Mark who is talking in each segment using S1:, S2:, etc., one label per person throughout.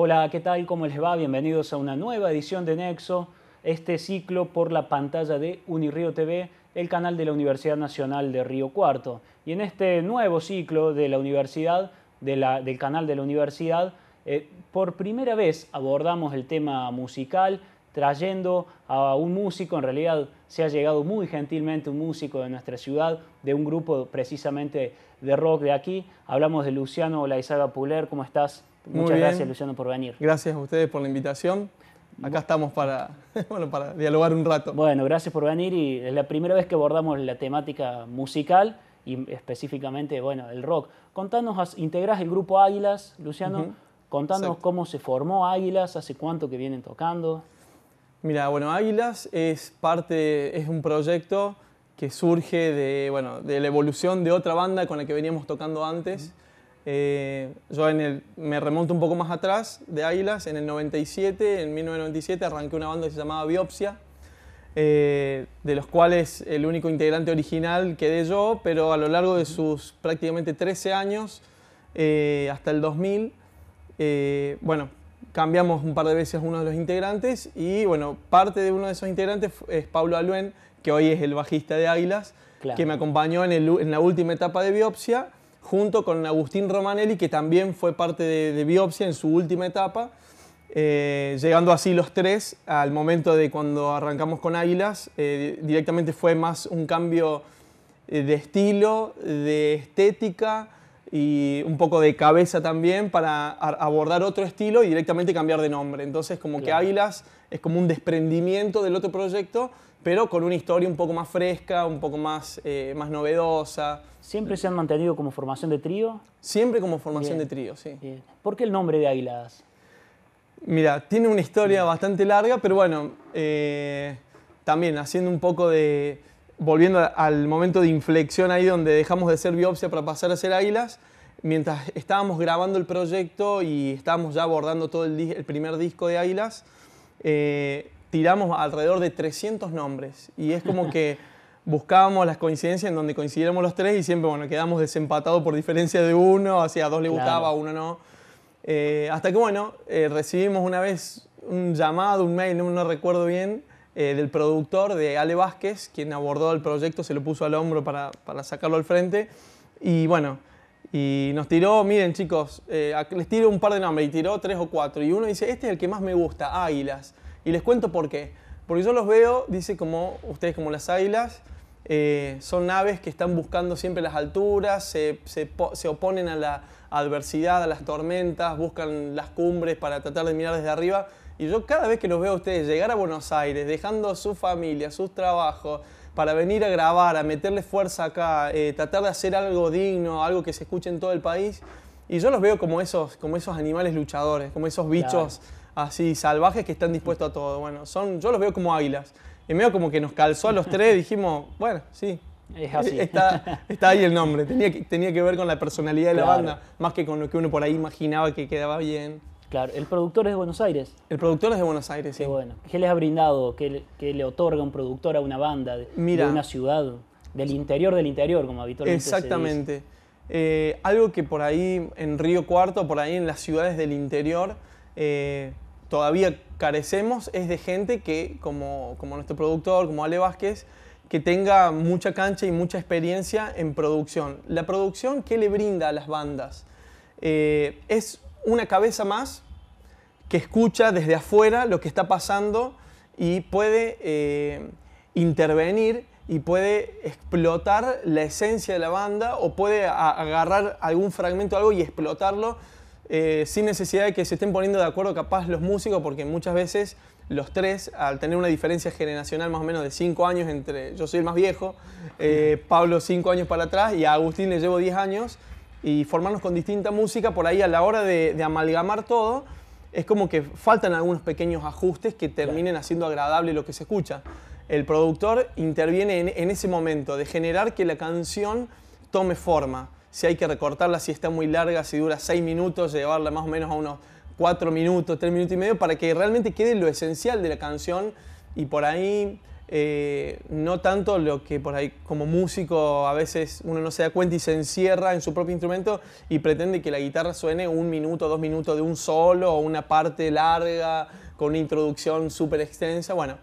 S1: Hola, ¿qué tal? ¿Cómo les va? Bienvenidos a una nueva edición de Nexo, este ciclo por la pantalla de Unirío TV, el canal de la Universidad Nacional de Río Cuarto. Y en este nuevo ciclo de la universidad, del canal de la universidad, eh, por primera vez abordamos el tema musical, trayendo a un músico, en realidad se ha llegado muy gentilmente un músico de nuestra ciudad, de un grupo precisamente de rock de aquí. Hablamos de Luciano Laizaga Puler, ¿cómo estás? Muchas gracias, Luciano, por venir. Gracias a ustedes por la invitación. Acá estamos para, bueno, para dialogar un rato. Bueno, gracias por venir y es la primera vez que abordamos la temática musical y específicamente, bueno, el rock. Contanos, integrás el grupo Águilas, Luciano. Contanos cómo se formó Águilas, hace cuánto que vienen tocando. Mira, bueno,
S2: Águilas es parte, es un proyecto que surge de, bueno, de la evolución de otra banda con la que veníamos tocando antes. Eh, yo en me remonto un poco más atrás de Águilas, en el 97, en 1997 arranqué una banda que se llamaba Biopsia, eh, de los cuales el único integrante original quedé yo, pero a lo largo de sus prácticamente 13 años, eh, hasta el 2000, bueno, cambiamos un par de veces uno de los integrantes y bueno, parte de uno de esos integrantes es Pablo Aluen que hoy es el bajista de Águilas, que me acompañó en, en la última etapa de Biopsia junto con Agustín Romanelli, que también fue parte de, Biopsia en su última etapa, eh, llegando así los tres al momento de cuando arrancamos con Águilas, eh, directamente fue más un cambio eh, de estilo, de estética y un poco de cabeza también para abordar otro estilo y directamente cambiar de nombre. Entonces como que Águilas es como un desprendimiento del otro proyecto pero con una historia un poco más fresca, un poco más, eh, más novedosa.
S1: ¿Siempre se han mantenido como formación de trío? Siempre como formación de trío, sí. ¿Por qué el nombre de Águilas?
S2: Mira, tiene una historia bastante larga, pero bueno, eh, también haciendo un poco de... Volviendo al momento de inflexión ahí donde dejamos de ser biopsia para pasar a ser águilas, mientras estábamos grabando el proyecto y estábamos ya abordando todo el, el primer disco de Águilas, eh, tiramos alrededor de 300 nombres y es como que buscábamos las coincidencias en donde coincidiéramos los tres y siempre, bueno, quedamos desempatados por diferencia de uno, hacia a dos le gustaba, a uno no. Eh, hasta que, bueno, eh, recibimos una vez un llamado, un mail, no, recuerdo bien, eh, del productor de Ale Vázquez, quien abordó el proyecto, se lo puso al hombro para, para sacarlo al frente. Y bueno, y nos tiró, miren chicos, les tiro un par de nombres y tiró tres o cuatro. Y uno dice, este es el que más me gusta, Águilas. Y les cuento por qué. Porque yo los veo, dice como ustedes, como las águilas, eh, son aves que están buscando siempre las alturas, se, oponen a la adversidad, a las tormentas, buscan las cumbres para tratar de mirar desde arriba. Y yo cada vez que los veo a ustedes llegar a Buenos Aires, dejando su familia, sus trabajos, para venir a grabar, a meterle fuerza acá, eh, tratar de hacer algo digno, algo que se escuche en todo el país. Y yo los veo como esos, como esos animales luchadores, como esos bichos así salvajes que están dispuestos a todo. Bueno, son, yo los veo como águilas. Y medio como que nos calzó a los tres, dijimos, bueno, sí.
S1: Es así. Está,
S2: ahí el nombre, tenía que, tenía que ver con la personalidad de la banda, más que con lo que uno por ahí imaginaba que quedaba
S1: bien. Claro, ¿el productor es de Buenos Aires? El productor es de Buenos Aires, sí. Qué bueno. ¿Qué les ha brindado? ¿Qué le, le otorga un productor a una banda de, una ciudad? Del interior del interior, como habitualmente Exactamente. Eh, algo que por ahí en Río Cuarto, por ahí en las ciudades
S2: del interior, eh, todavía carecemos es de gente que, como, nuestro productor, como Ale Vázquez, que tenga mucha cancha y mucha experiencia en producción. La producción, ¿qué le brinda a las bandas? Eh, es una cabeza más que escucha desde afuera lo que está pasando y puede eh, intervenir y puede explotar la esencia de la banda o puede agarrar algún fragmento o algo y explotarlo eh, sin necesidad de que se estén poniendo de acuerdo capaz los músicos, porque muchas veces los tres, al tener una diferencia generacional más o menos de cinco años entre, yo soy el más viejo, eh, Pablo cinco años para atrás y a Agustín le llevo diez años, y formarnos con distinta música, por ahí a la hora de, amalgamar todo, es como que faltan algunos pequeños ajustes que terminen haciendo agradable lo que se escucha. El productor interviene en ese momento de generar que la canción tome forma si hay que recortarla, si está muy larga, si dura 6 minutos, llevarla más o menos a unos 4 minutos, 3 minutos y medio, para que realmente quede lo esencial de la canción y por ahí eh, no tanto lo que por ahí como músico a veces uno no se da cuenta y se encierra en su propio instrumento y pretende que la guitarra suene un minuto, dos minutos de un solo o una parte larga con introducción súper extensa. Bueno,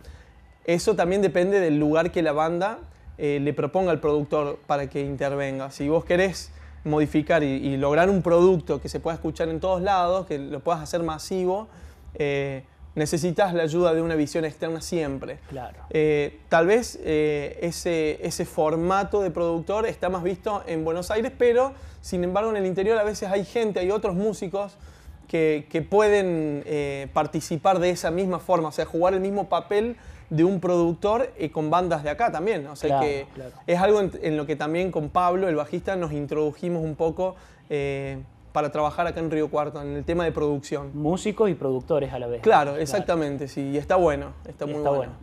S2: eso también depende del lugar que la banda eh, le proponga al productor para que intervenga. Si vos querés modificar y, lograr un producto que se pueda escuchar en todos lados, que lo puedas hacer masivo, eh, necesitas la ayuda de una visión externa siempre. Claro. Eh, tal vez eh, ese, ese formato de productor está más visto en Buenos Aires, pero sin embargo en el interior a veces hay gente, hay otros músicos que, pueden eh, participar de esa misma forma, o sea, jugar el mismo papel de un productor y eh, con bandas de acá también. O sea que es algo en, lo que también con Pablo, el bajista, nos introdujimos un poco eh, para trabajar acá en Río Cuarto, en el tema de
S1: producción. Músicos y productores a la vez. Claro, exactamente,
S2: sí. Y está bueno, está muy bueno.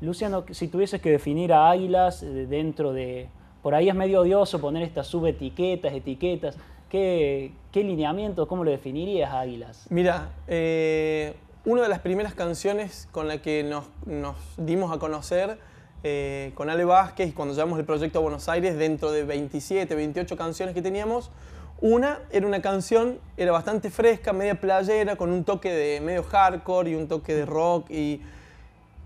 S1: Luciano, si tuvieses que definir a Águilas dentro de... Por ahí es medio odioso poner estas subetiquetas, etiquetas. ¿Qué, lineamiento, cómo lo definirías, Águilas?
S2: Mira, eh, una de las
S1: primeras canciones con la que nos,
S2: dimos a conocer eh, con Ale Vázquez y cuando llevamos el proyecto a Buenos Aires, dentro de 27, 28 canciones que teníamos, una era una canción, era bastante fresca, media playera, con un toque de medio hardcore y un toque de rock, y,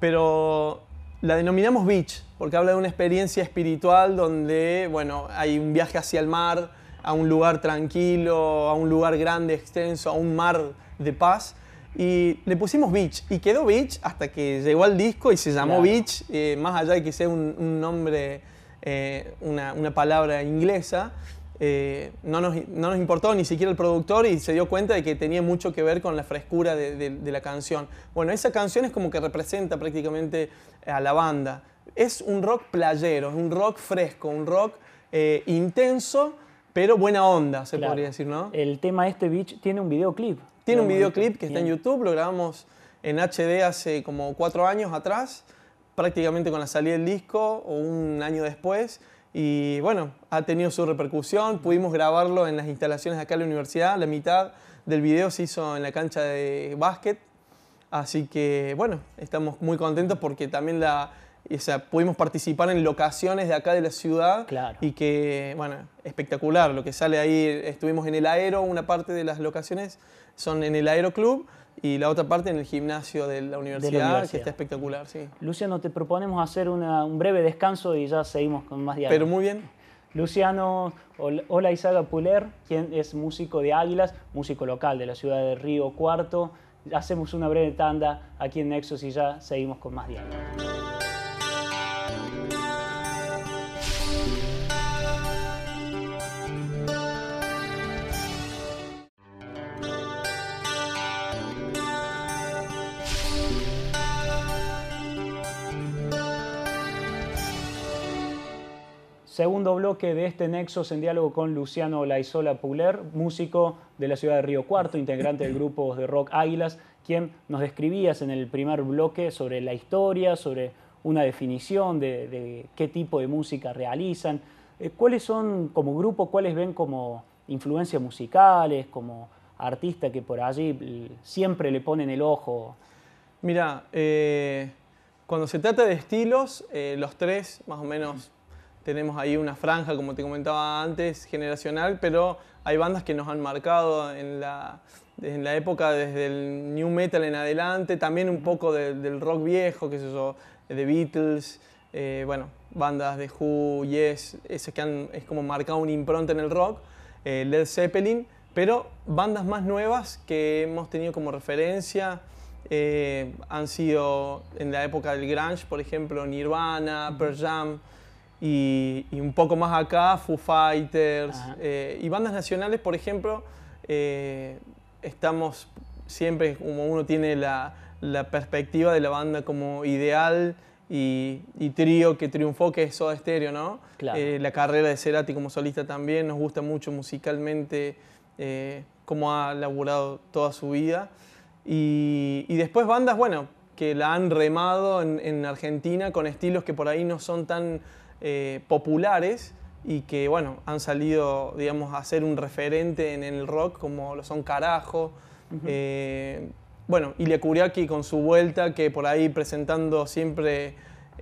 S2: pero la denominamos Beach, porque habla de una experiencia espiritual donde, bueno, hay un viaje hacia el mar, a un lugar tranquilo, a un lugar grande, extenso, a un mar de paz. Y le pusimos Beach. Y quedó Beach hasta que llegó al disco y se llamó Beach, eh, más allá de que sea un, nombre, eh, una, palabra inglesa. Eh, no, nos, importó ni siquiera el productor y se dio cuenta de que tenía mucho que ver con la frescura de, la canción. Bueno, esa canción es como que representa prácticamente a la banda. Es un rock playero, es un rock fresco, un rock intenso, pero buena onda, se podría decir, ¿no? El tema este Beach tiene un videoclip. Tiene un videoclip que está en YouTube, lo grabamos en HD hace como cuatro años atrás, prácticamente con la salida del disco o un año después. Y bueno, ha tenido su repercusión, pudimos grabarlo en las instalaciones de acá en la universidad, la mitad del video se hizo en la cancha de básquet. Así que bueno, estamos muy contentos porque también la, o sea, pudimos participar en locaciones de acá de la ciudad. Claro. Y que, bueno, espectacular lo que sale ahí. Estuvimos en el aero, una parte de las locaciones son en el aeroclub y la otra parte en el gimnasio de la universidad, que está espectacular, sí.
S1: Luciano, te proponemos hacer un breve descanso y ya seguimos con más diálogos Pero muy bien. Luciano Hola Isaga Puler, quien es músico de Águilas, músico local de la ciudad de Río Cuarto. Hacemos una breve tanda aquí en Nexos y ya seguimos con más diálogo. Segundo bloque de este Nexos en diálogo con Luciano Laisola Puler, músico de la ciudad de Río Cuarto, integrante del grupo de rock Águilas, quien nos describías en el primer bloque sobre la historia, sobre una definición de, qué tipo de música realizan. Eh, ¿Cuáles son como grupo, cuáles ven como influencias musicales, como artistas que por allí siempre le ponen el ojo? Mira, eh, cuando
S2: se trata de estilos, eh, los tres más o menos tenemos ahí una franja, como te comentaba antes, generacional, pero hay bandas que nos han marcado en la, época desde el new metal en adelante, también un poco del rock viejo, qué sé yo, de Beatles, eh, bueno, bandas de Who, Yes, esas que han es como marcado un impronta en el rock, eh, Led Zeppelin, pero bandas más nuevas que hemos tenido como referencia. Eh, han sido en la época del grunge, por ejemplo, Nirvana, Pearl Jam, y, un poco más acá Foo Fighters eh, y bandas nacionales, por ejemplo, eh, estamos siempre como uno tiene la, perspectiva de la banda como ideal y, trío que triunfó, que es Soda Stereo, ¿no? Eh, la carrera de Cerati como solista también, nos gusta mucho musicalmente cómo ha laburado toda su vida. Y, después bandas, bueno, que la han remado en, en Argentina con estilos que por ahí no son tan eh, populares y que, bueno, han salido, digamos, a ser un referente en el rock, como lo son Carajo. Eh, bueno, Ilya Kuriaki con su vuelta, que por ahí presentando siempre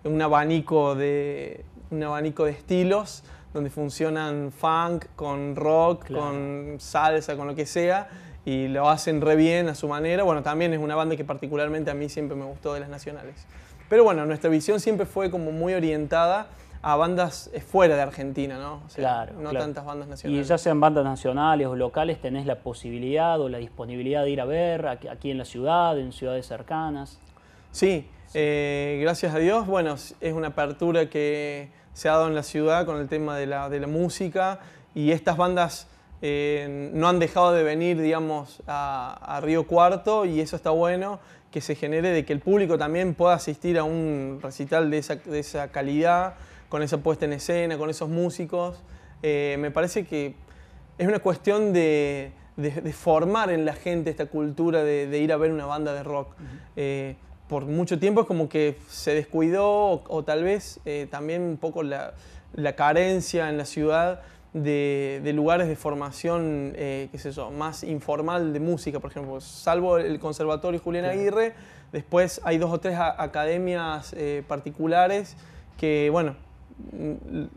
S2: un abanico de, un abanico de estilos, donde funcionan funk, con rock, con salsa, con lo que sea, y lo hacen re bien a su manera. Bueno, también es una banda que particularmente a mí siempre me gustó de las nacionales. Pero bueno, nuestra visión siempre fue como muy orientada a bandas eh, fuera de Argentina, ¿no? claro. No tantas bandas nacionales.
S1: Y ya sean bandas nacionales o locales, tenés la posibilidad o la disponibilidad de ir a ver aquí en la ciudad, en ciudades cercanas. Sí, eh, gracias
S2: a Dios, bueno, es una apertura que se ha dado en la ciudad con el tema de la, música y estas bandas eh, no han dejado de venir, digamos, a, Río Cuarto y eso está bueno que se genere de que el público también pueda asistir a un recital de esa, de esa calidad con esa puesta en escena, con esos músicos. Eh, me parece que es una cuestión de, formar en la gente esta cultura de, ir a ver una banda de rock. Eh, por mucho tiempo es como que se descuidó o, tal vez eh, también un poco la, carencia en la ciudad de, lugares de formación, qué más informal de música, por ejemplo. Salvo el Conservatorio Julián Aguirre, después hay dos o tres academias particulares que, bueno,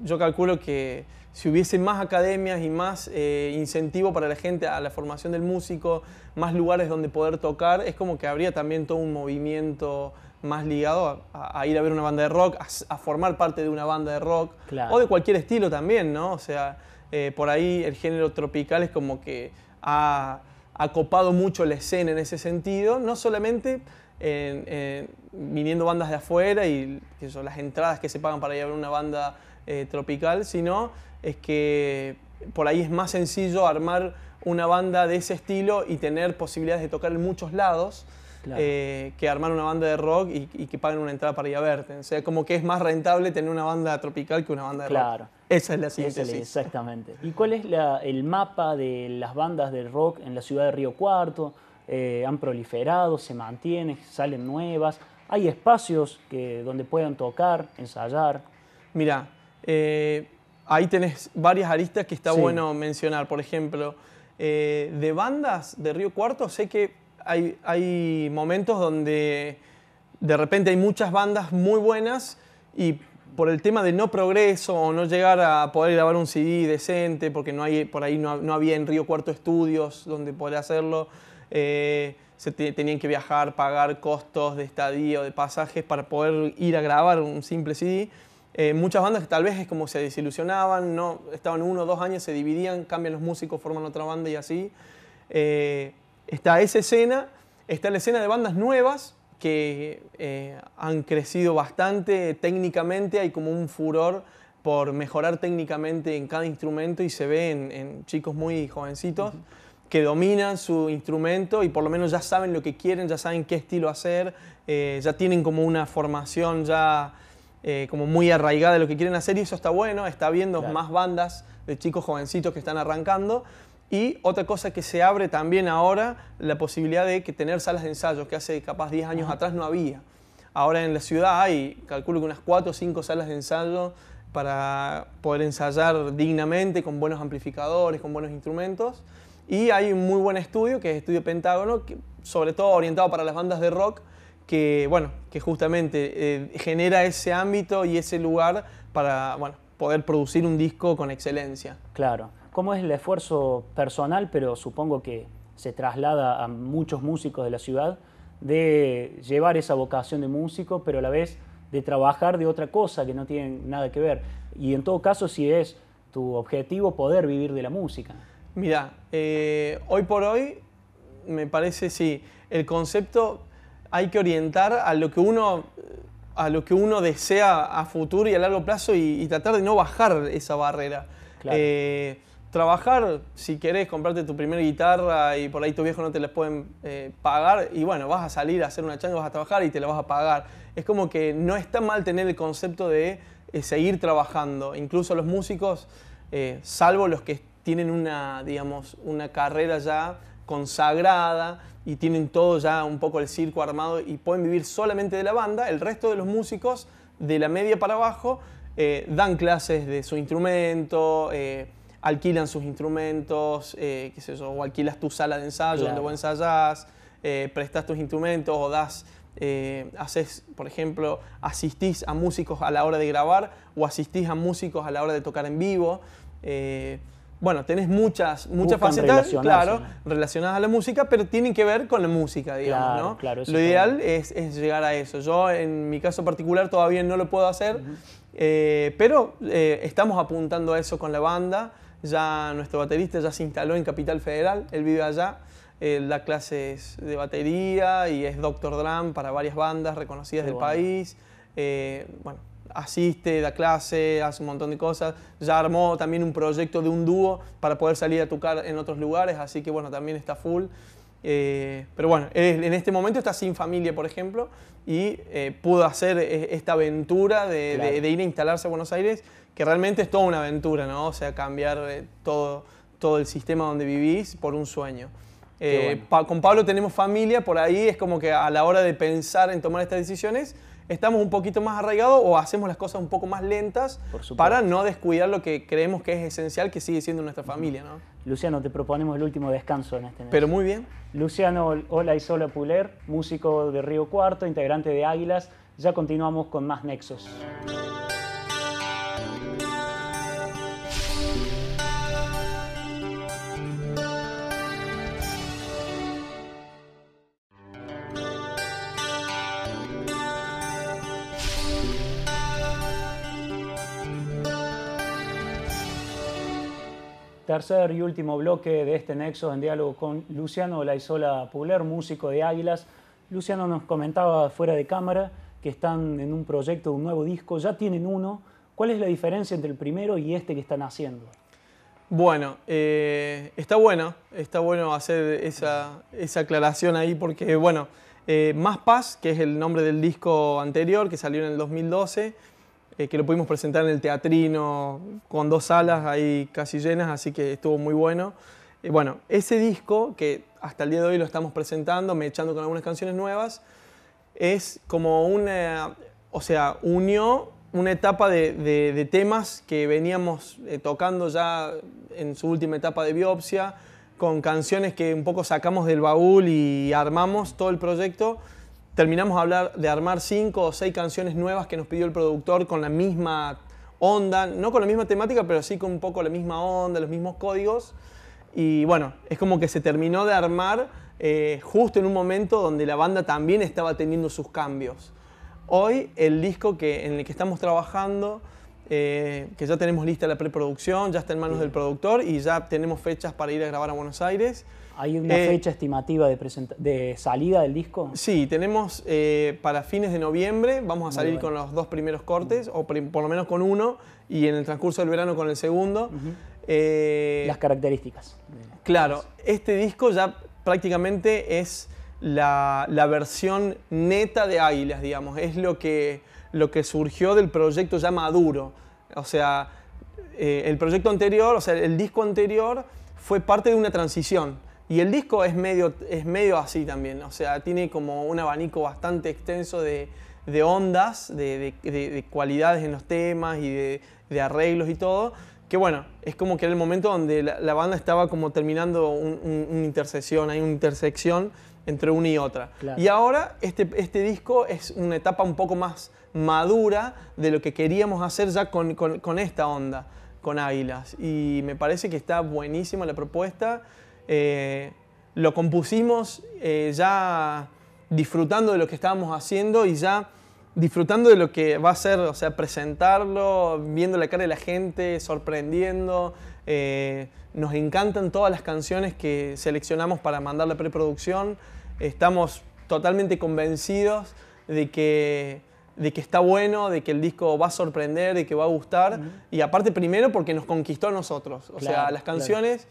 S2: yo calculo que si hubiese más academias y más eh, incentivo para la gente a la formación del músico, más lugares donde poder tocar, es como que habría también todo un movimiento más ligado a, ir a ver una banda de rock, a, formar parte de una banda de rock, o de cualquier estilo también, ¿no? O sea, eh, por ahí el género tropical es como que ha, acopado mucho la escena en ese sentido, no solamente viniendo bandas de afuera y que son las entradas que se pagan para ir a ver una banda eh, tropical, sino es que por ahí es más sencillo armar una banda de ese estilo y tener posibilidades de tocar en muchos lados. Eh, que armar una banda de rock y, que paguen una entrada para ir a verte. O sea, como que es más rentable tener una banda tropical que una banda de claro. Esa es la síntesis.
S1: exactamente. ¿Y cuál es el mapa de las bandas de rock en la ciudad de Río Cuarto? Eh, han proliferado, se mantienen, salen nuevas. Hay espacios que, donde puedan tocar, ensayar. Mira, eh, ahí tenés varias
S2: aristas que está bueno mencionar. Por ejemplo, eh, de bandas de Río Cuarto, sé que hay, hay momentos donde de repente hay muchas bandas muy buenas y por el tema de no progreso o no llegar a poder grabar un CD decente, porque no hay, por ahí no, no había en Río Cuarto estudios donde poder hacerlo. Eh, se tenían que viajar, pagar costos de estadía o de pasajes para poder ir a grabar un simple CD. Eh, muchas bandas que tal vez es como se desilusionaban, no, estaban uno o dos años, se dividían, cambian los músicos, forman otra banda y así. Eh, está esa escena, está la escena de bandas nuevas que han crecido bastante técnicamente, hay como un furor por mejorar técnicamente en cada instrumento y se ve en, chicos muy jovencitos que dominan su instrumento y por lo menos ya saben lo que quieren, ya saben qué estilo hacer, eh, ya tienen como una formación ya eh, como muy arraigada de lo que quieren hacer y eso está bueno, está viendo más bandas de chicos jovencitos que están arrancando. Y otra cosa que se abre también ahora, la posibilidad de que tener salas de ensayo, que hace capaz 10 años atrás no había. Ahora en la ciudad hay, calculo que unas 4 o 5 salas de ensayo para poder ensayar dignamente, con buenos amplificadores, con buenos instrumentos. Y hay un muy buen estudio, que es Estudio Pentágono, que, sobre todo orientado para las bandas de rock, que, bueno, que justamente eh, genera ese ámbito y ese lugar para poder producir un disco con excelencia.
S1: Claro. ¿Cómo es el esfuerzo personal, pero supongo que se traslada a muchos músicos de la ciudad, de llevar esa vocación de músico, pero a la vez de trabajar de otra cosa que no tiene nada que ver? Y en todo caso, si es tu objetivo poder vivir de la música.
S2: Mira, eh, hoy por hoy me parece, sí, el concepto hay que orientar a lo que uno, a lo que uno desea a futuro y a largo plazo y, tratar de no bajar esa barrera. Eh, trabajar, si querés comprarte tu primera guitarra y por ahí tus viejos no te les pueden eh, pagar, y bueno, vas a salir a hacer una changa, vas a trabajar y te la vas a pagar. Es como que no está mal tener el concepto de seguir trabajando. Incluso los músicos, salvo los que tienen una, digamos, una carrera ya consagrada y tienen todo ya un poco el circo armado y pueden vivir solamente de la banda, el resto de los músicos de la media para abajo eh, dan clases de su instrumento, eh, alquilan sus instrumentos, eh, qué sé yo, o alquilas tu sala de ensayo donde vos ensayás, prestas tus instrumentos o das, haces, por ejemplo, asistís a músicos a la hora de grabar o asistís a músicos a la hora de tocar en vivo bueno, tenés muchas, muchas facetas, claro, relacionadas a la música, pero tienen que ver con la música, digamos, ¿no? lo ideal es, llegar a eso. Yo, en mi caso particular, todavía no lo puedo hacer, eh, pero eh, estamos apuntando a eso con la banda. Ya nuestro baterista ya se instaló en Capital Federal, él vive allá, da clases de batería y es Doctor Drum para varias bandas reconocidas del país. Eh, bueno, asiste, da clase, hace un montón de cosas. Ya armó también un proyecto de un dúo para poder salir a tocar en otros lugares, así que bueno, también está full. Eh, pero bueno, en este momento está sin familia, por ejemplo, y eh, pudo hacer e, esta aventura de, ir a instalarse a Buenos Aires, que realmente es toda una aventura, ¿no? O sea, cambiar eh, todo, todo el sistema donde vivís por un sueño. con Pablo tenemos familia, por ahí es como que a la hora de pensar en tomar estas decisiones, estamos un poquito más arraigados o hacemos las cosas un poco más lentas para no descuidar lo que creemos que es esencial,
S1: que sigue siendo nuestra familia. ¿no? Luciano, te proponemos el último descanso en este mes. Pero muy bien. Luciano Hola y Sola Puler, músico de Río Cuarto, integrante de Águilas, ya continuamos con más Nexos. Tercer y último bloque de este Nexo en diálogo con Luciano Laisola Pugler, músico de Águilas. Luciano nos comentaba fuera de cámara que están en un proyecto de un nuevo disco, ya tienen uno. ¿Cuál es la diferencia entre el primero y este que están haciendo?
S2: Bueno, eh, está bueno, está bueno hacer esa, aclaración ahí porque, bueno, eh, Más Paz, que es el nombre del disco anterior que salió en el 2012, eh, que lo pudimos presentar en el teatrino, con dos salas ahí casi llenas, así que estuvo muy bueno. Eh, bueno, ese disco, que hasta el día de hoy lo estamos presentando, me echando con algunas canciones nuevas, es como una, o sea, unió una etapa de, temas que veníamos eh, tocando ya en su última etapa de biopsia, con canciones que un poco sacamos del baúl y armamos todo el proyecto terminamos a hablar de armar cinco o seis canciones nuevas que nos pidió el productor con la misma onda, no con la misma temática, pero sí con un poco la misma onda, los mismos códigos. Y bueno, es como que se terminó de armar eh, justo en un momento donde la banda también estaba teniendo sus cambios. Hoy el disco en el que estamos trabajando, eh, que ya tenemos lista la preproducción, ya está en manos del productor y ya tenemos fechas para ir a grabar a Buenos Aires. ¿Hay una eh, fecha
S1: estimativa de, salida del disco?
S2: Sí, tenemos eh, para fines de noviembre, vamos a salir con los dos primeros cortes, o por, lo menos con uno, y en el transcurso del verano con el segundo.
S1: Eh, las características.
S2: Claro, este disco ya prácticamente es la, versión neta de Águilas, digamos, es lo que, lo que surgió del proyecto ya maduro. O sea, el proyecto anterior, o sea, el disco anterior fue parte de una transición y el disco es medio, es medio así también, o sea, tiene como un abanico bastante extenso de, ondas, de, cualidades en los temas y de, arreglos y todo, que bueno, es como que era el momento donde la, banda estaba como terminando una intersección, hay una intersección entre una y otra. Y ahora este, este disco es una etapa un poco más madura de lo que queríamos hacer ya con, con, con esta onda, con Águilas. Y me parece que está buenísima la propuesta. Eh, lo compusimos eh, ya disfrutando de lo que estábamos haciendo y ya disfrutando de lo que va a ser, o sea, presentarlo, viendo la cara de la gente, sorprendiendo. Eh, nos encantan todas las canciones que seleccionamos para mandar la preproducción. Estamos totalmente convencidos de que, de que está bueno, de que el disco va a sorprender, de que va a gustar. Y aparte, primero, porque nos conquistó a nosotros. O sea, las canciones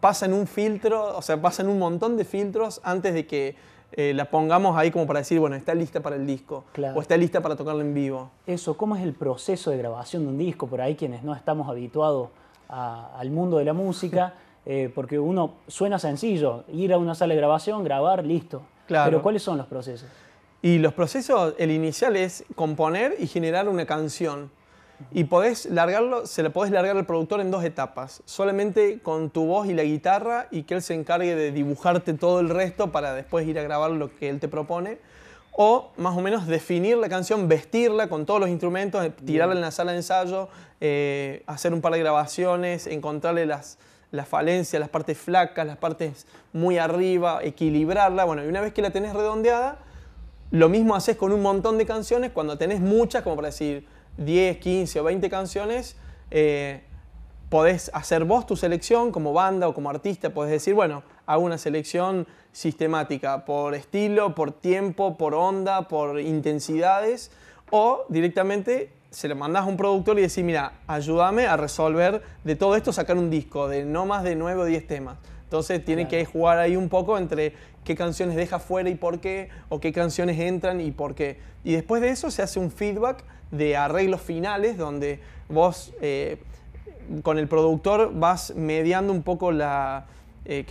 S2: pasan un filtro, o sea, pasan un montón de filtros antes de que eh, la pongamos ahí como para decir, bueno, está lista para el disco o está lista para tocarla en
S1: vivo. Eso, ¿cómo es el proceso de grabación de un disco? Por ahí quienes no estamos habituados al mundo de la música, eh, porque uno suena sencillo, ir a una sala de grabación, grabar, listo. Claro. Pero ¿cuáles son los procesos?
S2: Y los procesos, el inicial es componer y generar una canción. Y podés largarlo, se le podés largar al productor en dos etapas, solamente con tu voz y la guitarra y que él se encargue de dibujarte todo el resto para después ir a grabar lo que él te propone. O más o menos definir la canción, vestirla con todos los instrumentos, eh, tirarla en la sala de ensayo, eh, hacer un par de grabaciones, encontrarle las, las falencias, las partes flacas, las partes muy arriba, equilibrarla. Bueno, y una vez que la tenés redondeada, lo mismo haces con un montón de canciones cuando tenés muchas, como para decir, 10, 15 o 20 canciones, eh, podés hacer vos tu selección como banda o como artista, podés decir, bueno, hago una selección sistemática por estilo, por tiempo, por onda, por intensidades, o directamente se le mandás a un productor y decís, mira, ayúdame a resolver de todo esto sacar un disco de no más de 9 o 10 temas. Entonces tiene que jugar ahí un poco entre qué canciones deja fuera y por qué, o qué canciones entran y por qué. Y después de eso se hace un feedback de arreglos finales donde vos eh, con el productor vas mediando un poco eh,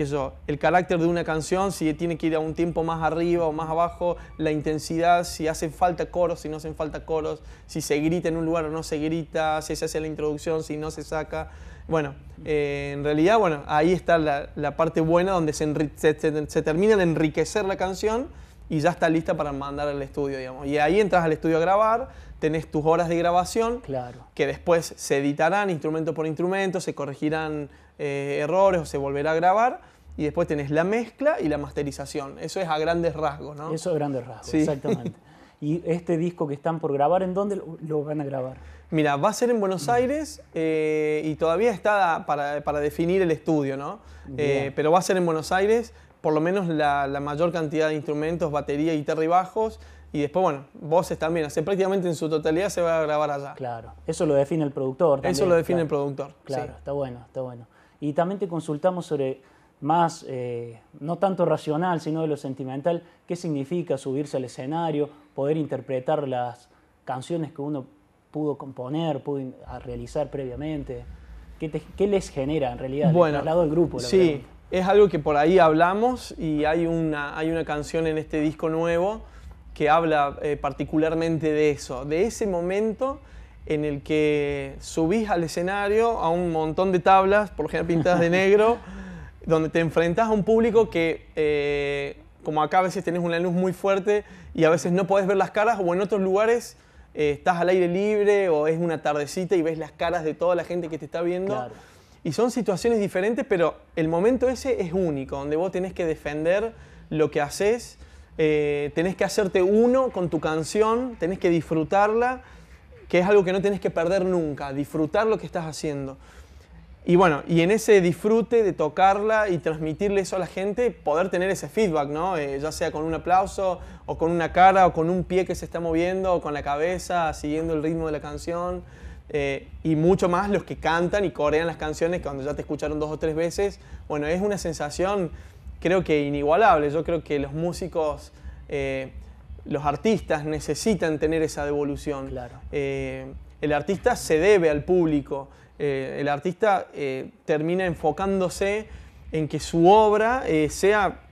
S2: el carácter de una canción, si tiene que ir a un tiempo más arriba o más abajo, la intensidad, si hacen falta coros, si no hacen falta coros, si se grita en un lugar o no se grita, si se hace la introducción, si no se saca. Bueno, eh, en realidad, bueno, ahí está la, parte buena donde se, se termina de enriquecer la canción y ya está lista para mandar al estudio, digamos. Y ahí entras al estudio a grabar, tenés tus horas de grabación, claro. que después se editarán instrumento por instrumento, se corregirán eh, errores o se volverá a grabar y después tenés la mezcla y la masterización.
S1: Eso es a grandes rasgos, ¿no? Eso a grandes rasgos, exactamente. ¿Y este disco que están por grabar, en dónde lo van a grabar? Mira, va a ser en Buenos mm. Aires eh, y todavía está
S2: para, definir el estudio, ¿no? Eh, pero va a ser en Buenos Aires por lo menos la, mayor cantidad de instrumentos, batería, guitarra y bajos. Y después, bueno, voces también. O sea, prácticamente en su totalidad se va a grabar allá.
S1: Claro, eso lo define el productor. eso lo define el productor. Claro, está bueno, está bueno. Y también te consultamos sobre más, eh, no tanto racional, sino de lo sentimental, qué significa subirse al escenario, poder interpretar las canciones que uno pudo componer, pudo realizar previamente. ¿Qué, les genera en realidad? Bueno, al lado del grupo. sí,
S2: es algo que por ahí hablamos y hay una, hay una canción en este disco nuevo que habla eh, particularmente de eso, de ese momento en el que subís al escenario a un montón de tablas, por ejemplo pintadas de negro, donde te enfrentás a un público que, eh, como acá a veces tenés una luz muy fuerte y a veces no podés ver las caras, o en otros lugares eh, estás al aire libre o es una tardecita y ves las caras de toda la gente que te está viendo. Y son situaciones diferentes, pero el momento ese es único, donde vos tenés que defender lo que haces, eh, tenés que hacerte uno con tu canción, tenés que disfrutarla, que es algo que no tenés que perder nunca, disfrutar lo que estás haciendo. Y bueno, y en ese disfrute de tocarla y transmitirle eso a la gente, poder tener ese feedback, ¿no? Eh, ya sea con un aplauso, o con una cara, o con un pie que se está moviendo, o con la cabeza, siguiendo el ritmo de la canción. Eh, y mucho más los que cantan y corean las canciones que cuando ya te escucharon dos o tres veces, bueno, es una sensación creo que inigualable. Yo creo que los músicos, eh, los artistas necesitan tener esa devolución. Eh, el artista se debe al público, el artista termina enfocándose en que su obra sea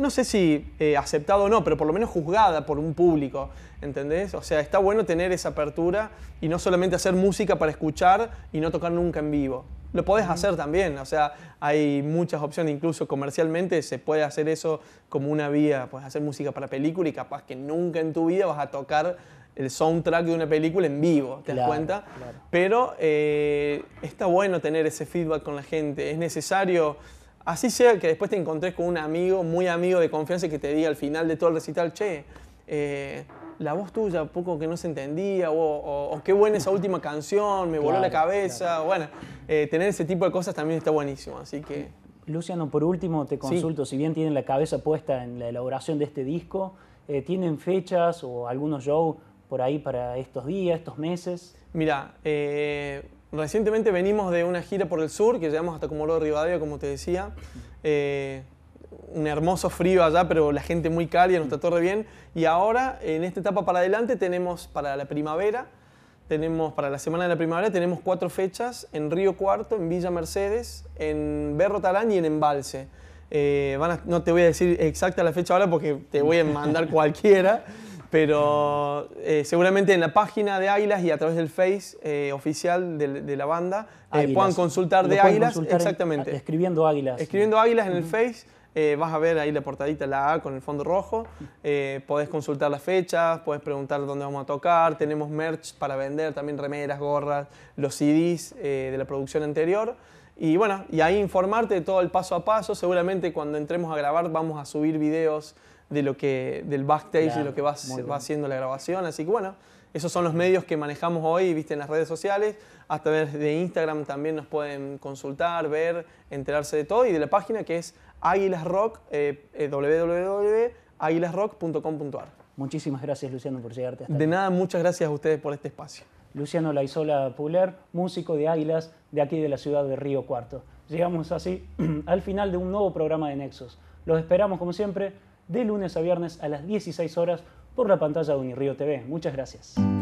S2: no sé si eh, aceptado o no, pero por lo menos juzgada por un público, ¿entendés? O sea, está bueno tener esa apertura y no solamente hacer música para escuchar y no tocar nunca en vivo. Lo podés hacer también, o sea, hay muchas opciones, incluso comercialmente se puede hacer eso como una vía, puedes hacer música para película y capaz que nunca en tu vida vas a tocar el soundtrack de una película en vivo, ¿te das cuenta? Pero eh, está bueno tener ese feedback con la gente, es necesario Así sea que después te encontrés con un amigo, muy amigo de confianza, que te diga al final de todo el recital, che, eh, la voz tuya, poco que no se entendía, o, qué buena esa última canción, me voló la cabeza. Bueno, eh, tener ese tipo de cosas
S1: también está buenísimo, así que... Luciano, por último te consulto, si bien tienen la cabeza puesta en la elaboración de este disco, eh, ¿tienen fechas o algunos shows por ahí para estos días, estos meses?
S2: Mira, eh, Recientemente venimos de una gira por el sur, que llegamos hasta de Rivadavia, como te decía. Eh, un hermoso frío allá, pero la gente muy cálida, nos trató re bien. Y ahora, en esta etapa para adelante, tenemos para la primavera, tenemos para la semana de la primavera, tenemos cuatro fechas en Río Cuarto, en Villa Mercedes, en Berro Talán y en Embalse. Eh, no te voy a decir exacta la fecha ahora porque te voy a mandar cualquiera. Pero eh, seguramente en la página de Águilas y a través del Face eh, oficial de, la banda eh, puedan consultar de Águilas. Exactamente.
S1: escribiendo Águilas. Escribiendo Águilas en el
S2: Face. vas a ver ahí la portadita, la A con el fondo rojo. podés consultar las fechas, podés preguntar dónde vamos a tocar. Tenemos merch para vender, también remeras, gorras, los CDs de la producción anterior. Y bueno, y ahí informarte de todo el paso a paso. Seguramente cuando entremos a grabar vamos a subir videos de lo que, del backstage, de lo que va, va haciendo la grabación. Así que bueno, esos son los medios que manejamos hoy, viste, en las redes sociales. A través de Instagram también nos pueden consultar, ver, enterarse de todo. Y de la página que es rock eh, eh
S1: www.aguilasrock.com.ar. Muchísimas gracias, Luciano, por llegarte De nada, muchas gracias a ustedes por este espacio. Luciano Laizola Puler, músico de Águilas de aquí de la ciudad de Río Cuarto. Llegamos así al final de un nuevo programa de Nexos. Los esperamos, como siempre, de lunes a viernes a las 16 horas por la pantalla de Unirío TV. Muchas gracias.